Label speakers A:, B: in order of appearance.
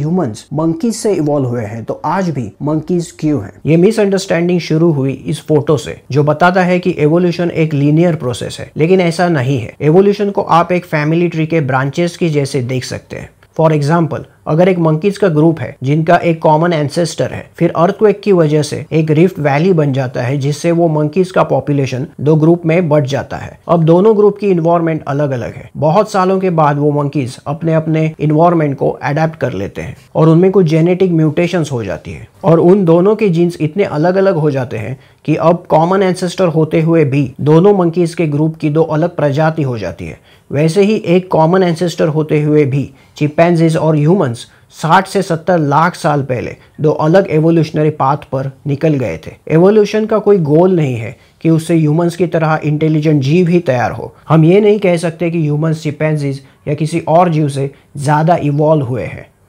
A: humans monkeys से evolve हुए हैं तो आज भी मंकीज क्यों हैं ये मिसअंडरस्टैंडिंग शुरू हुई इस फोटो से जो बताता है कि एवोल्यूशन एक लीनियर प्रोसेस है लेकिन ऐसा नहीं है एवोल्यूशन को आप एक फैमिली ट्री के ब्रांचेस की जैसे देख सकते हैं फॉर एग्जाम्पल अगर एक मंकीज का ग्रुप है जिनका एक कॉमन एंसेस्टर है फिर अर्थक्वेक की वजह से एक रिफ्ट वैली बन जाता है जिससे वो मंकीज का पॉपुलेशन दो ग्रुप में बढ़ जाता है अब दोनों ग्रुप की इन्वायरमेंट अलग अलग है बहुत सालों के बाद वो मंकीज अपने अपने इन्वायरमेंट को अडेप्ट कर लेते हैं और उनमें कुछ जेनेटिक म्यूटेशन हो जाती है और उन दोनों के जीन्स इतने अलग अलग हो जाते हैं कि अब कॉमन एंसेस्टर होते हुए भी दोनों मंकीज के ग्रुप की दो अलग प्रजाति हो जाती है वैसे ही एक कॉमन एंसेस्टर होते हुए भी चिपेंजिस और ह्यूमन साठ से सत्तर लाख साल पहले दो अलग एवोल्यूशनरी पाथ पर निकल गए थे एवोल्यूशन का कोई गोल नहीं है कि उससे ह्यूमंस की तरह इंटेलिजेंट जीव ही तैयार हो हम ये नहीं कह सकते कि ह्यूमंस चिपेंजीज या किसी और जीव से ज़्यादा इवॉल्व हुए हैं